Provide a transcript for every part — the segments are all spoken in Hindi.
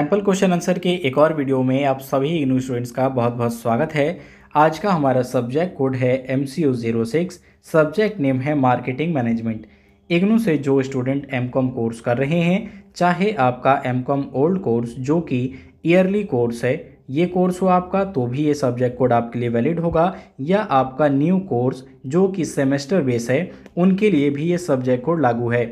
सैम्पल क्वेश्चन आंसर के एक और वीडियो में आप सभी इग्नू स्टूडेंट्स का बहुत बहुत स्वागत है आज का हमारा सब्जेक्ट कोड है M C O zero six subject name है मार्केटिंग मैनेजमेंट इग्नू से जो स्टूडेंट एम कॉम कोर्स कर रहे हैं चाहे आपका एम कॉम ओल्ड कोर्स जो कि ईयरली कोर्स है ये कोर्स हो आपका तो भी ये सब्जेक्ट कोड आपके लिए वैलिड होगा या आपका न्यू कोर्स जो कि सेमेस्टर बेस है उनके लिए भी ये सब्जेक्ट कोड लागू है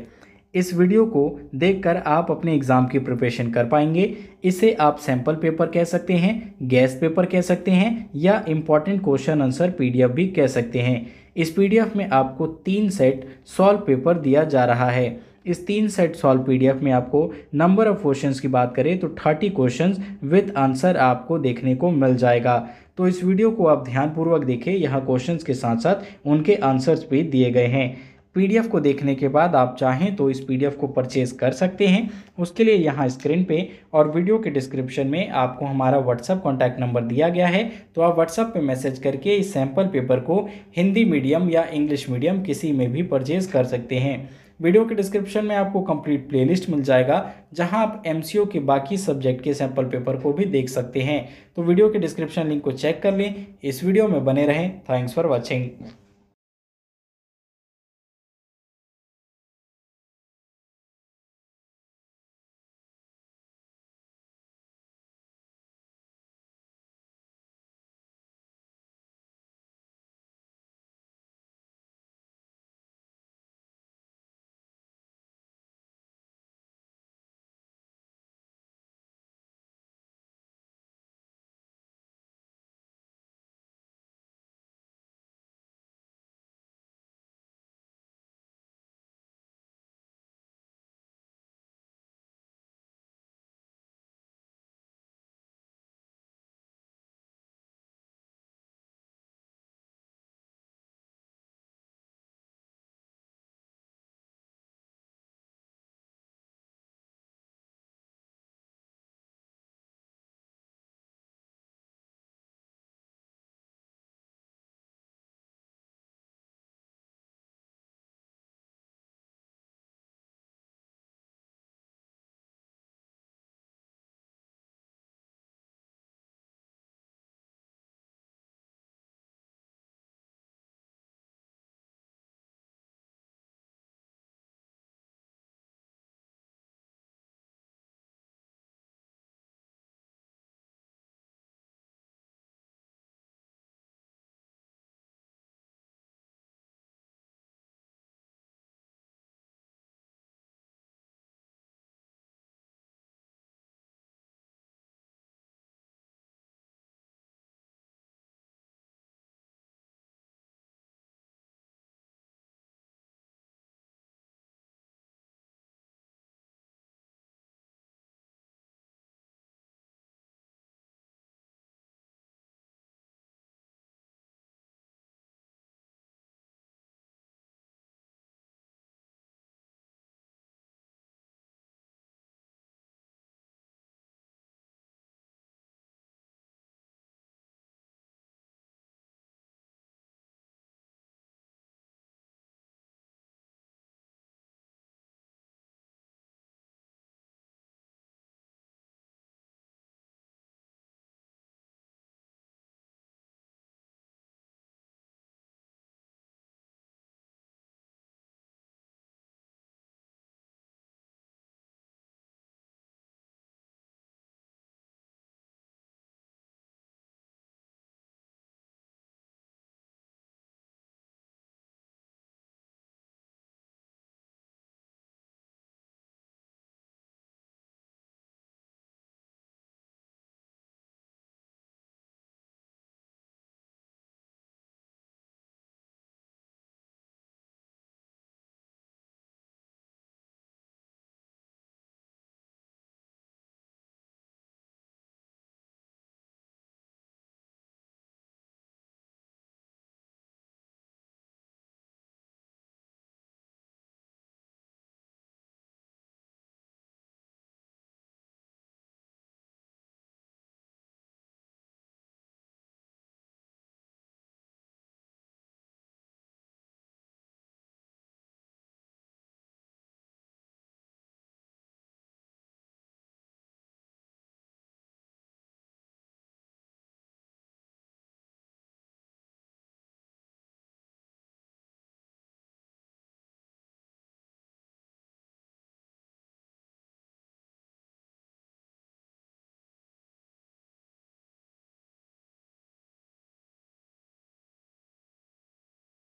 इस वीडियो को देखकर आप अपने एग्ज़ाम की प्रिपरेशन कर पाएंगे इसे आप सैम्पल पेपर कह सकते हैं गैस पेपर कह सकते हैं या इम्पॉर्टेंट क्वेश्चन आंसर पीडीएफ भी कह सकते हैं इस पीडीएफ में आपको तीन सेट सॉल्व पेपर दिया जा रहा है इस तीन सेट सॉल्व पीडीएफ में आपको नंबर ऑफ क्वेश्चंस की बात करें तो थर्टी क्वेश्चंस विद आंसर आपको देखने को मिल जाएगा तो इस वीडियो को आप ध्यानपूर्वक देखें यहाँ क्वेश्चंस के साथ साथ उनके आंसर्स भी दिए गए हैं पीडीएफ को देखने के बाद आप चाहें तो इस पीडीएफ को परचेज़ कर सकते हैं उसके लिए यहाँ स्क्रीन पे और वीडियो के डिस्क्रिप्शन में आपको हमारा व्हाट्सअप कॉन्टैक्ट नंबर दिया गया है तो आप व्हाट्सअप पे मैसेज करके इस सैम्पल पेपर को हिंदी मीडियम या इंग्लिश मीडियम किसी में भी परचेज़ कर सकते हैं वीडियो के डिस्क्रिप्शन में आपको कंप्लीट प्लेलिस्ट मिल जाएगा जहां आप एम के बाकी सब्जेक्ट के सैम्पल पेपर को भी देख सकते हैं तो वीडियो के डिस्क्रिप्शन लिंक को चेक कर लें इस वीडियो में बने रहें थैंक्स फॉर वॉचिंग